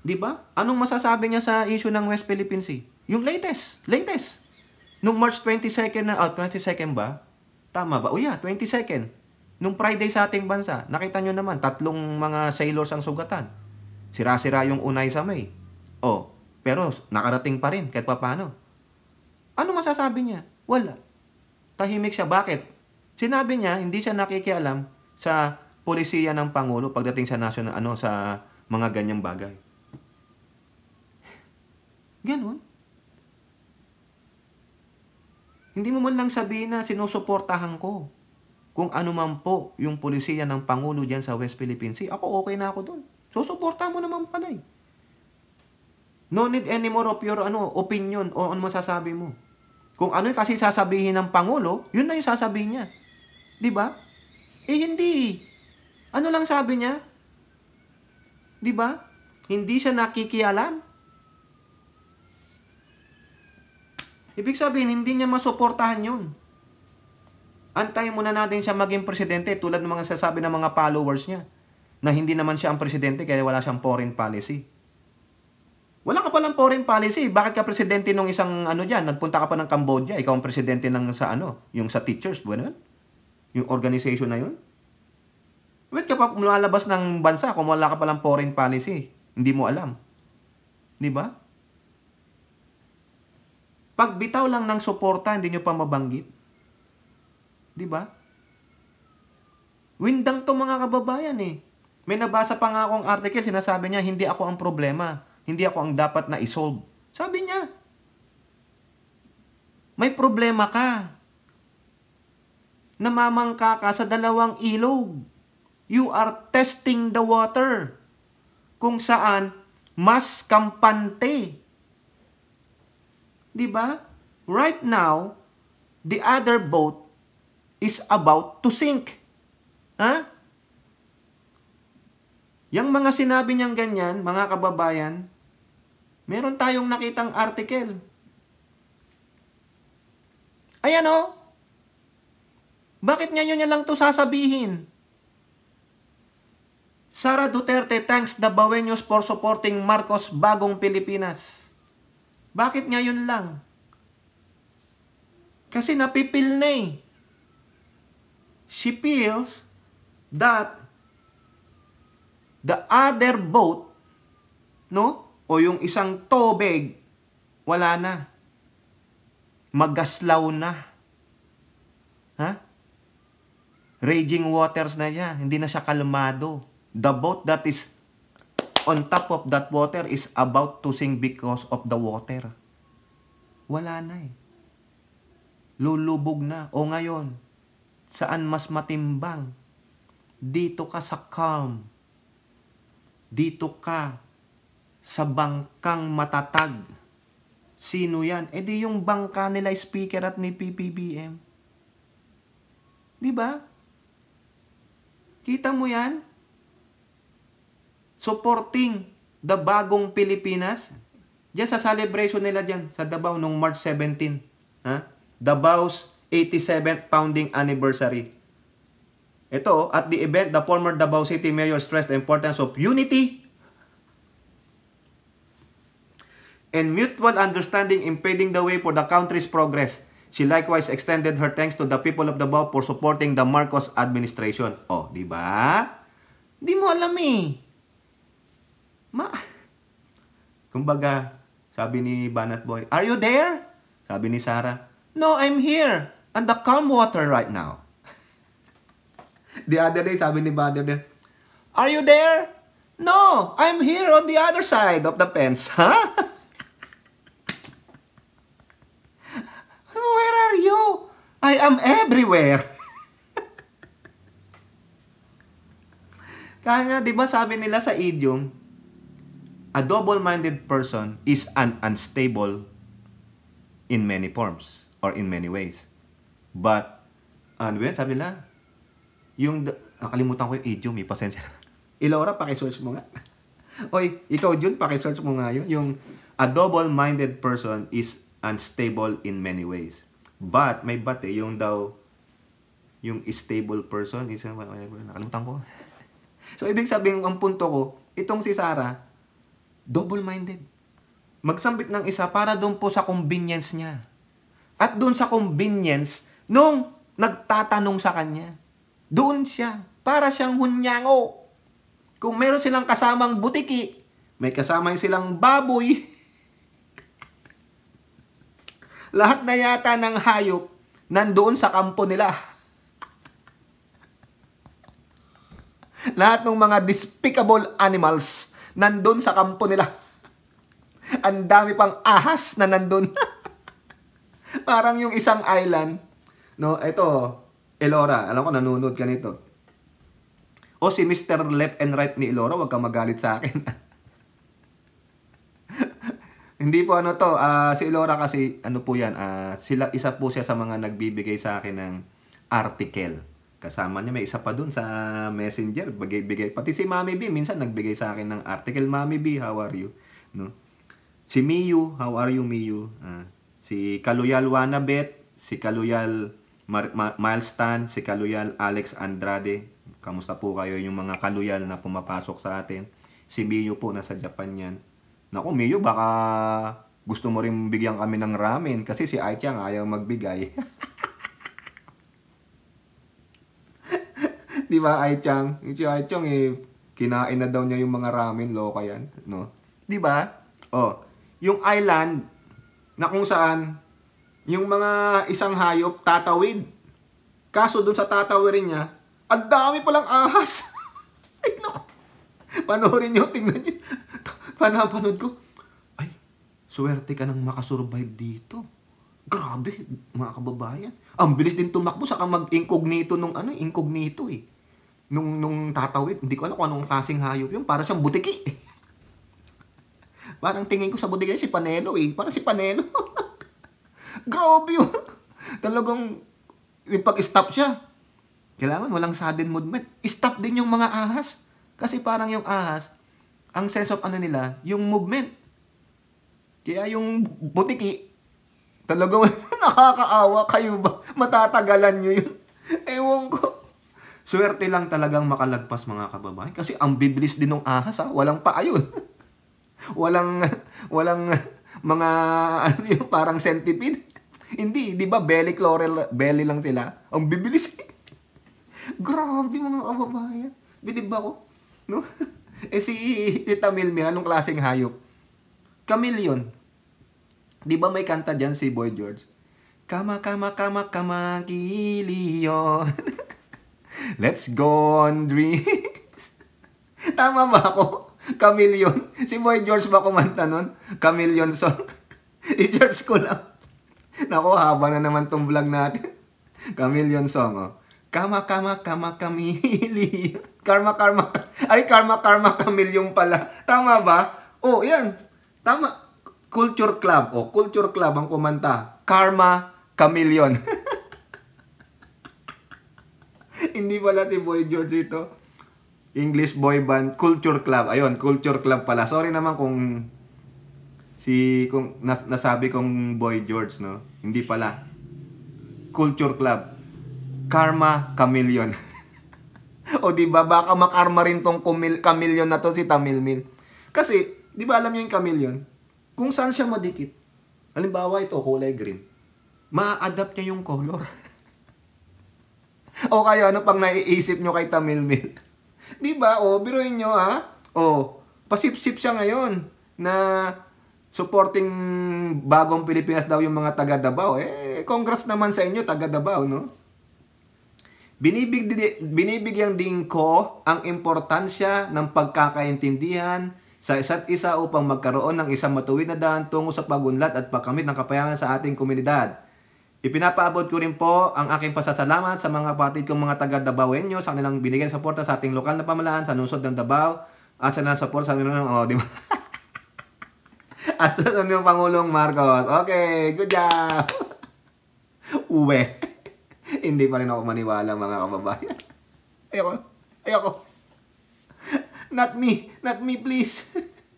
'Di ba? Anong masasabi niya sa issue ng West Philippine Sea? Yung latest, latest. Nung March 22nd na, oh, ah, 22nd ba? Tama ba? Oh yeah, 22nd. Nung Friday sa ating bansa, nakita nyo naman, tatlong mga sailors ang sugatan. Sira-sira yung unay sa may. Oh, pero nakarating pa rin kahit paano. Ano masasabi niya? Wala. Tahimik siya. Bakit? Sinabi niya, hindi siya nakikialam sa polisiya ng Pangulo pagdating sa national, ano, sa mga ganyang bagay. Ganon. Hindi mo man lang sabihin na sinusuportahan ko kung ano man po yung polisiya ng Pangulo dyan sa West Philippine Sea. Ako okay na ako doon. Susuporta mo naman pala eh. No need anymore of your ano, opinion o ano masasabi mo. Kung ano kasi sasabihin ng Pangulo, yun na yung sasabihin niya. Di ba? Eh hindi. Ano lang sabi niya? Di ba? Hindi siya nakikialam. Ibig sabihin, hindi niya masuportahan yun. Antayin muna natin siya maging presidente tulad ng mga sasabi ng mga followers niya na hindi naman siya ang presidente kaya wala siyang foreign policy. Wala ka palang foreign policy. Bakit ka presidente nung isang ano diyan? Nagpunta ka pa ng Cambodia. Ikaw ang presidente ng sa ano? Yung sa teachers, buwan Yung organization na 'yon. Wait ka pa lumalabas ng bansa kung wala ka palang foreign policy. Hindi mo alam. Di ba? Pag bitaw lang ng suporta, hindi nyo pa mabanggit. Di ba? Windang to mga kababayan eh. May nabasa pa nga akong article, sinasabi niya, hindi ako ang problema hindi ako ang dapat na isolve. Sabi niya, may problema ka. Namamangka ka sa dalawang ilog. You are testing the water. Kung saan, mas kampante. Di ba? Right now, the other boat is about to sink. Ha? Yang mga sinabi niyang ganyan, mga kababayan, Meron tayong nakitang article. Ayan o. Oh. Bakit ngayon niya lang to sasabihin? Sara Duterte thanks the Baweños for supporting Marcos Bagong Pilipinas. Bakit ngayon lang? Kasi napipil na eh. She feels that the other vote, no? o yung isang tobeg, wala na. Magaslaw na. Ha? Raging waters na niya. Hindi na siya kalmado. The boat that is on top of that water is about to sink because of the water. Wala na eh. Lulubog na. O ngayon, saan mas matimbang? Dito ka sa calm. Dito ka sa bangkang matatag. Sino yan? E di yung bangka nila speaker at ni PPBM. Di ba? Kita mo yan? Supporting the bagong Pilipinas. Diyan sa celebration nila diyan sa Davao nung March 17. Ha? Davao's 87th founding anniversary. Ito, at the event, the former Davao City Mayor stressed the importance of unity and mutual understanding impeding the way for the country's progress. She likewise extended her thanks to the people of Davao for supporting the Marcos administration. Oh, di ba? Di mo alam eh. Ma, kumbaga, sabi ni Banat Boy, Are you there? Sabi ni Sara, No, I'm here. On the calm water right now. [LAUGHS] the other day, sabi ni Banat Boy, Are you there? No, I'm here on the other side of the fence. [LAUGHS] Huh? are you? I am everywhere. Kaya nga, di ba sabi nila sa idiom, a double-minded person is an unstable in many forms or in many ways. But, ano yun? Sabi nila, yung, nakalimutan ko yung idiom, eh, pasensya na. [LAUGHS] Ilora, pakisearch mo nga. [LAUGHS] Oy, ikaw, Jun, pakisearch mo nga yun. Yung, a double-minded person is unstable in many ways. But, may bate eh, yung daw, yung stable person, is, nakalimutan ko. [LAUGHS] so, ibig sabihin, ang punto ko, itong si Sarah, double-minded. Magsambit ng isa para doon po sa convenience niya. At doon sa convenience, nung nagtatanong sa kanya, doon siya, para siyang hunyango. Kung meron silang kasamang butiki, may kasama silang baboy, [LAUGHS] lahat na yata ng hayop nandoon sa kampo nila. lahat ng mga despicable animals nandoon sa kampo nila. Ang dami pang ahas na nandoon. [LAUGHS] Parang yung isang island, no? Ito, Elora, alam ko nanonood ka nito. O si Mr. Left and Right ni Elora, huwag kang magalit sa akin. [LAUGHS] Hindi po ano to, uh, si Elora kasi ano po yan, uh, sila, isa po siya sa mga nagbibigay sa akin ng article. Kasama niya, may isa pa dun sa messenger, bigay-bigay. Pati si Mami B, minsan nagbigay sa akin ng article. Mami B, how are you? No? Si Miyu, how are you Miyu? Uh, si Kaluyal Wanabet, si Kaluyal Mar- Ma- Miles si Kaluyal Alex Andrade. Kamusta po kayo yung mga Kaluyal na pumapasok sa atin? Si Miyu po, nasa Japan yan. Naku, Miyo, baka gusto mo rin bigyan kami ng ramen kasi si Aichang ayaw magbigay. [LAUGHS] Di ba, Aichang? Si Aichang, eh, kinain na daw niya yung mga ramen, loka yan. No? Di ba? Oh, yung island na kung saan yung mga isang hayop tatawid. Kaso dun sa tatawid rin niya, ang dami palang ahas. [LAUGHS] Ay, no. Panoorin nyo, tingnan nyo. Panapanood ko, ay, swerte ka nang makasurvive dito. Grabe, mga kababayan. Ang bilis din tumakbo, saka mag-incognito nung ano, eh, incognito eh. Nung, nung tatawid, hindi ko alam kung anong klaseng hayop yun. Para siyang butiki. Eh. [LAUGHS] Parang tingin ko sa butiki si Panelo eh. Parang si Panelo. [LAUGHS] Grabe yun. [LAUGHS] Talagang, eh, pag-stop siya, kailangan walang sudden movement. Stop din yung mga ahas. Kasi parang yung ahas, ang sense of ano nila, yung movement. Kaya yung butiki, talagang [LAUGHS] nakakaawa kayo ba? Matatagalan nyo yun. [LAUGHS] Ewan ko. Swerte lang talagang makalagpas mga kababayan. Kasi ang bibilis din ng ahas ha. Walang paa yun. [LAUGHS] walang, walang mga ano yun, parang centipede. Hindi, di ba belly chlorel, belly lang sila. Ang bibilis. Grabe mga kababayan. Bilib ako. No? eh si Tita Milmi, anong klaseng hayop? Chameleon. Di ba may kanta dyan si Boy George? Kama, kama, kama, kama, kiliyon. [LAUGHS] Let's go on drinks. [LAUGHS] Tama ba ako? Chameleon. Si Boy George ba kumanta nun? Chameleon song. [LAUGHS] i george ko lang. Nako, haba na naman tong vlog natin. Chameleon song, oh. Kama, kama, kama, kamili. karma, karma, [LAUGHS] ay, karma, karma, kamilyong pala. Tama ba? Oh, yan. Tama. Culture Club. Oh, Culture Club ang kumanta. Karma, kamilyon. [LAUGHS] Hindi pala si Boy George ito. English boy band, Culture Club. Ayun, Culture Club pala. Sorry naman kung si kung na, nasabi kong Boy George, no? Hindi pala. Culture Club. Karma Chameleon. [LAUGHS] o di ba baka makarma rin tong kumil, chameleon na to si Tamilmil. Kasi, di ba alam niyo yung chameleon? Kung saan siya madikit. Halimbawa ito, kulay green. Ma-adapt niya yung color. [LAUGHS] o kaya ano pang naiisip nyo kay Tamilmil? [LAUGHS] di ba? O, biruin nyo ha? O, pasipsip siya ngayon na supporting bagong Pilipinas daw yung mga taga Davao. Eh, congrats naman sa inyo, taga Davao, no? Binibig, binibigyan din ko ang importansya ng pagkakaintindihan sa isa't isa upang magkaroon ng isang matuwid na daan tungo sa pagunlad at pagkamit ng kapayagan sa ating komunidad. Ipinapaabot ko rin po ang aking pasasalamat sa mga batid kong mga taga Dabawenyo sa kanilang binigyan suporta sa ating lokal na pamalaan sa lungsod ng Dabao at sa nang support sa amin ng oh, di ba? [LAUGHS] at sa Pangulong Marcos. Okay, good job! [LAUGHS] Uwe. [LAUGHS] Hindi pa rin ako maniwala mga kababayan. [LAUGHS] Ayoko. Ayoko. Not me. Not me, please.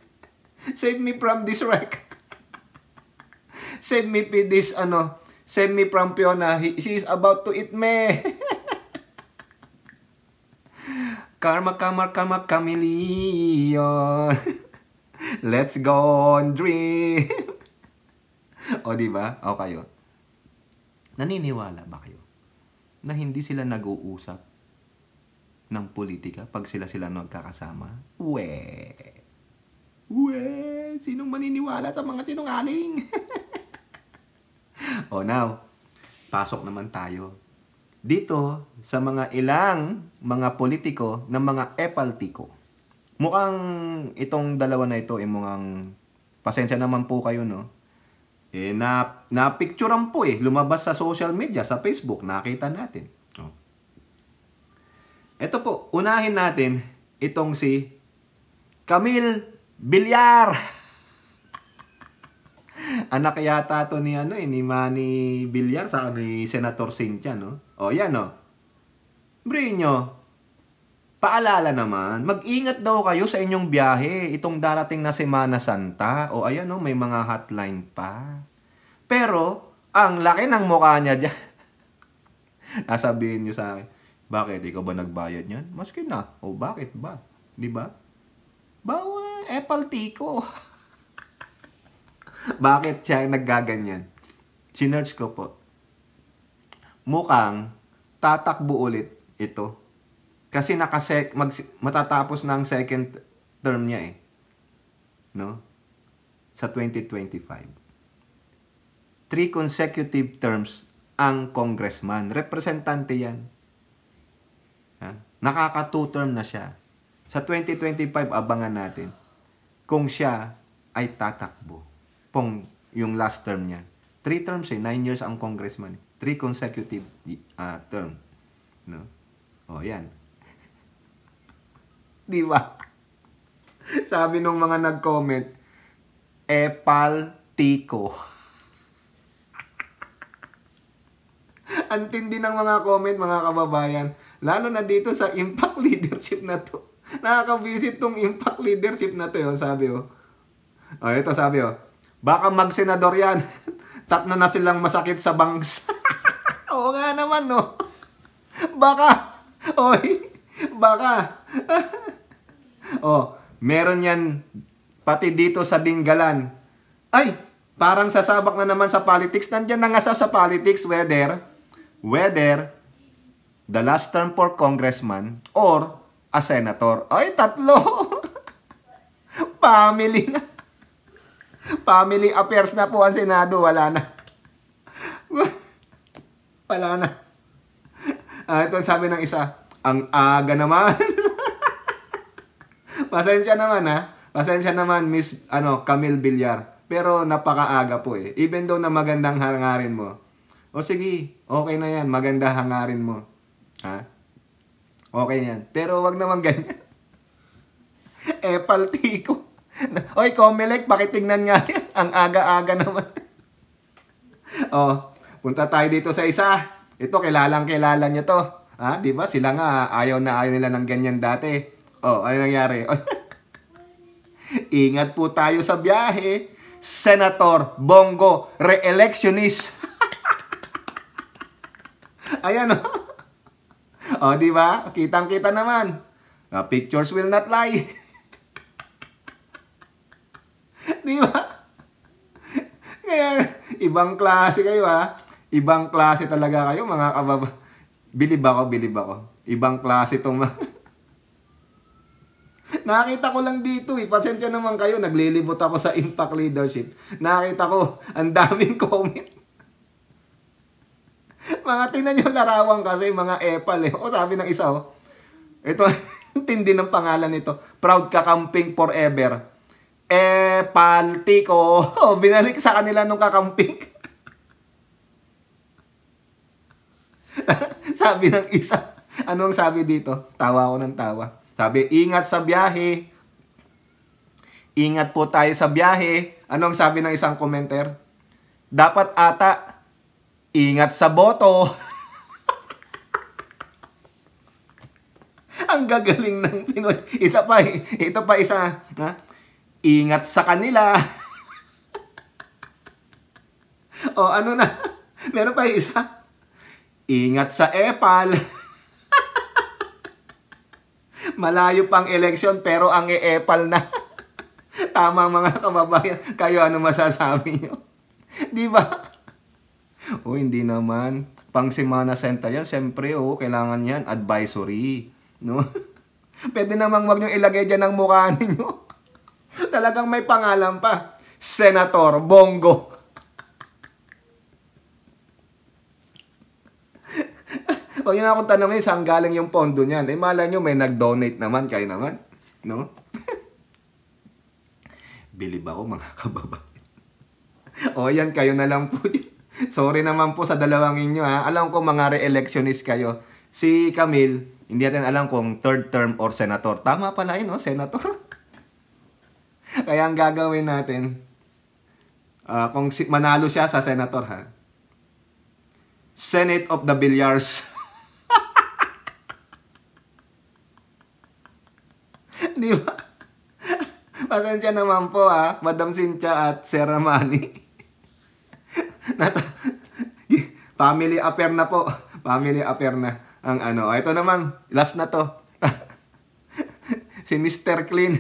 [LAUGHS] Save me from this wreck. Save me from this, ano, save me from Fiona. she is about to eat me. karma, karma, karma, chameleon. Let's go on dream. o, diba? O kayo. Naniniwala ba kayo? na hindi sila nag-uusap ng politika pag sila sila nagkakasama? We! We! Sinong maniniwala sa mga sinungaling? [LAUGHS] oh now, pasok naman tayo dito sa mga ilang mga politiko ng mga epaltiko. Mukhang itong dalawa na ito ay eh, mukhang pasensya naman po kayo no eh, na, na-picturean po eh. Lumabas sa social media, sa Facebook, nakita natin. Ito oh. po, unahin natin itong si Camille Bilyar. [LAUGHS] Anak yata to ni ano eh, ni Manny Bilyar sa ni Senator Cynthia, no? Oh, yan oh. Brinyo, Paalala naman, mag-ingat daw kayo sa inyong biyahe itong darating na Semana Santa. O ayan o, may mga hotline pa. Pero, ang laki ng mukha niya dyan. [LAUGHS] Nasabihin niyo sa akin, bakit? Ikaw ba nagbayad niyan? Maski na. O bakit ba? Di ba? Bawa, eh, Apple Tico. [LAUGHS] bakit siya naggaganyan? Sinerge ko po. Mukhang tatakbo ulit ito kasi nakasek, mag, matatapos na ang second term niya eh. No? Sa 2025. Three consecutive terms ang congressman. Representante yan. Ha? Nakaka two term na siya. Sa 2025, abangan natin kung siya ay tatakbo. Pong yung last term niya. Three terms eh. Nine years ang congressman. Three consecutive uh, term. No? O, oh, yan. Di ba? Sabi nung mga nag-comment, Epal Tico. Antindi ng mga comment, mga kababayan. Lalo na dito sa impact [LAUGHS] leadership na to. Nakaka-visit tong impact leadership na to, yun, sabi oh. Oh, ito sabi oh. Baka magsenador yan. [LAUGHS] Tatlo na silang masakit sa bangs. [LAUGHS] Oo nga naman, no. Oh. Baka. Oy. Baka oh, meron yan pati dito sa Dinggalan. Ay, parang sasabak na naman sa politics. Nandiyan na nga sa, sa politics whether, whether the last term for congressman or a senator. Ay, tatlo! [LAUGHS] Family na. Family affairs na po ang Senado. Wala na. [LAUGHS] Wala na. Uh, ito ang sabi ng isa. Ang aga naman. [LAUGHS] Pasensya naman ha. Pasensya naman Miss ano Camille Villar. Pero napakaaga po eh. Even though na magandang hangarin mo. O sige, okay na yan. Maganda hangarin mo. Ha? Okay yan. Pero wag naman ganyan. [LAUGHS] eh, paltiko. [LAUGHS] Oy, Comelec, pakitingnan nga yan. [LAUGHS] Ang aga-aga naman. oh, punta tayo dito sa isa. Ito, kilalang kilala nyo to. Ha? Di ba? Sila nga, ayaw na ayaw nila ng ganyan dati. Oh, ano nangyari? [LAUGHS] Ingat po tayo sa biyahe. Senator Bongo, re-electionist. [LAUGHS] Ayan, oh. [LAUGHS] oh, di ba? Kitang-kita naman. Uh, pictures will not lie. di ba? Kaya, ibang klase kayo, ha? Ibang klase talaga kayo, mga kababa. Bilib ako, bilib ako. Ibang klase itong mga... Nakita ko lang dito eh. Pasensya naman kayo. Naglilibot ako sa impact leadership. Nakita ko, ang daming [LAUGHS] comment. mga tingnan nyo larawan kasi mga epal eh. O sabi ng isa oh. Ito, [LAUGHS] tindi ng pangalan nito. Proud kakamping forever. Epal eh, tiko. Oh, [LAUGHS] binalik sa kanila nung kakamping. sabi ng isa. Ano ang sabi dito? Tawa ako ng tawa sabi, ingat sa biyahe. Ingat po tayo sa biyahe. Ano ang sabi ng isang commenter? Dapat ata, ingat sa boto. [LAUGHS] ang gagaling ng Pinoy. Isa pa, ito pa isa. Ha? Ingat sa kanila. [LAUGHS] o ano na, [LAUGHS] meron pa isa. Ingat sa epal. Malayo pang eleksyon pero ang e-epal na. [LAUGHS] Tama mga kababayan, kayo ano masasabi nyo? [LAUGHS] Di ba? O oh, hindi naman. Pang Semana Santa yan, siyempre oh, kailangan yan, advisory. No? [LAUGHS] Pwede namang wag nyo ilagay dyan ang mukha ninyo. Talagang may pangalan pa. Senator Bongo. ko, yun akong tanong eh, saan galing yung pondo niyan? Eh, mala nyo, may nag-donate naman, kayo naman. No? [LAUGHS] Bilib ako, mga kababayan. o, yan, kayo na lang po. [LAUGHS] Sorry naman po sa dalawang inyo, ha? Alam ko, mga re-electionist kayo. Si Camille, hindi natin alam kung third term or senator. Tama pala yun, no? Senator. [LAUGHS] Kaya ang gagawin natin, uh, kung si manalo siya sa senator, ha? Senate of the Billiards. Di ba? Pasensya naman po ah, Madam Cynthia at Sir Ramani. family affair na po. Family affair na ang ano. Ito naman, last na to. [LAUGHS] si Mr. Clean.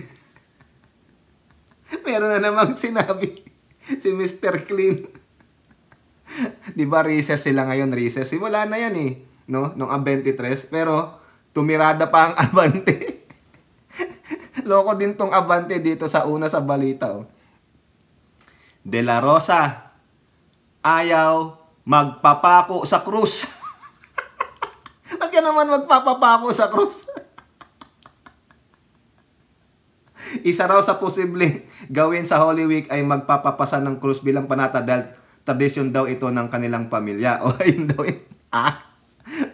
Meron na namang sinabi si Mr. Clean. 'Di ba recess sila ngayon, recess. Simula na 'yan eh, no, nung 23, pero tumirada pa ang [LAUGHS] Abante. Loko din tong abante dito sa una sa balita. Oh. De La Rosa, ayaw magpapako sa krus. [LAUGHS] Ba't ka naman magpapapako sa krus? [LAUGHS] Isa raw sa posibleng gawin sa Holy Week ay magpapapasa ng krus bilang panata dahil tradisyon daw ito ng kanilang pamilya. [LAUGHS] O ayun daw eh. Ah.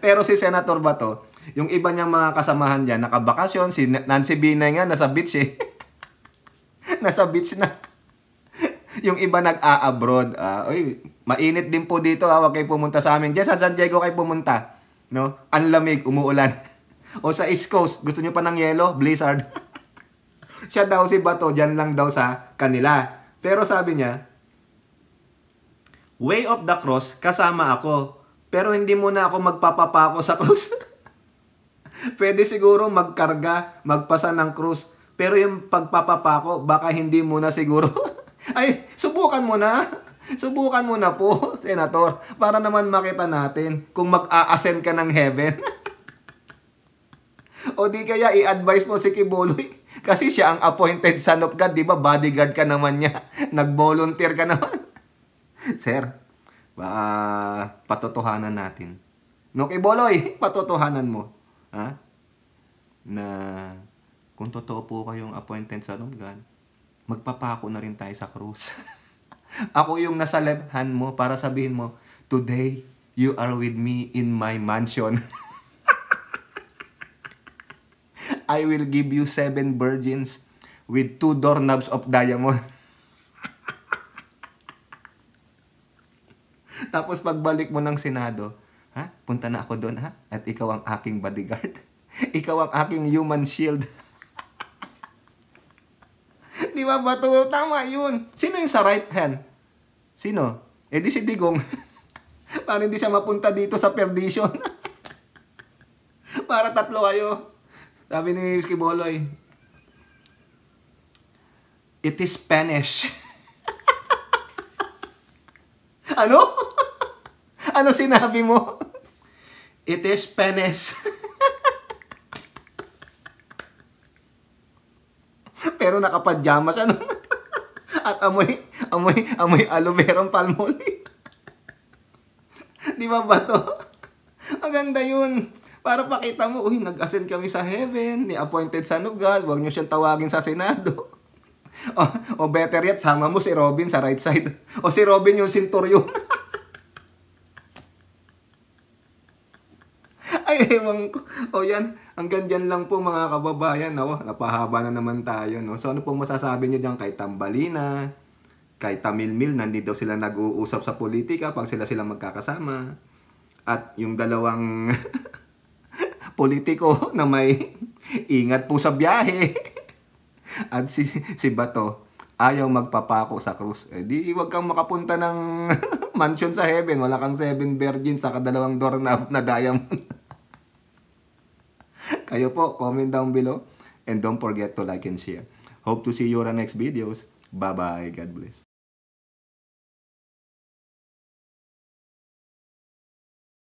Pero si Senator to? Yung iba niyang mga kasamahan diyan nakabakasyon. Si Nancy Binay nga, nasa beach eh. [LAUGHS] nasa beach na. yung iba nag-a-abroad. Uh, oy, mainit din po dito. Ah, huwag kayo pumunta sa amin. Diyan sa San Diego kayo pumunta. No? Ang lamig, umuulan. [LAUGHS] o sa East Coast, gusto niyo pa ng yelo? Blizzard. [LAUGHS] Siya daw si Bato, diyan lang daw sa kanila. Pero sabi niya, Way of the Cross, kasama ako. Pero hindi muna ako magpapapako sa cross. Pwede siguro magkarga, magpasa ng krus. Pero yung pagpapapako, baka hindi mo na siguro. [LAUGHS] Ay, subukan mo na. Subukan mo na po, [LAUGHS] Senator. Para naman makita natin kung mag-a-ascend ka ng heaven. [LAUGHS] o di kaya i-advise mo si Kiboloy. Kasi siya ang appointed son of God, di ba? Bodyguard ka naman niya. Nag-volunteer ka naman. Sir, uh, patotohanan natin. No, Kiboloy, patotohanan mo ha? na kung totoo po kayong appointed sa Romgan, magpapako na rin tayo sa krus. [LAUGHS] Ako yung nasa left hand mo para sabihin mo, today, you are with me in my mansion. [LAUGHS] I will give you seven virgins with two doorknobs of diamond. [LAUGHS] Tapos pagbalik mo ng Senado, Ha? Punta na ako doon, ha? At ikaw ang aking bodyguard. [LAUGHS] ikaw ang aking human shield. [LAUGHS] Di ba, Bato? Tama yun. Sino yung sa right hand? Sino? Eh di si Digong. [LAUGHS] Para hindi siya mapunta dito sa perdition. Para tatlo kayo. Sabi ni Rizky Boloy. It is Spanish. ano? [LAUGHS] Ano sinabi mo? It is penis. [LAUGHS] Pero nakapadyama siya. No? [LAUGHS] At amoy, amoy, amoy aloe verang palmolive. Di ba ba to? Maganda yun. Para pakita mo, uy, nag-ascend kami sa heaven, ni appointed sa of God, huwag nyo siyang tawagin sa Senado. O, o better yet, sama mo si Robin sa right side. O si Robin yung sinturyong. Ewan ko. O yan, hanggang dyan lang po mga kababayan. O, napahaba na naman tayo. No? So ano pong masasabi nyo dyan kay Tambalina, kay Tamilmil, nandi daw sila nag-uusap sa politika pag sila silang magkakasama. At yung dalawang [LAUGHS] politiko na may ingat po sa biyahe. [LAUGHS] At si, si Bato, ayaw magpapako sa krus. Eh di, huwag kang makapunta ng [LAUGHS] mansion sa heaven. Wala kang seven virgin sa kadalawang door na diamond. [LAUGHS] Kayo po, comment down below. And don't forget to like and share. Hope to see you on our next videos. Bye-bye. God bless.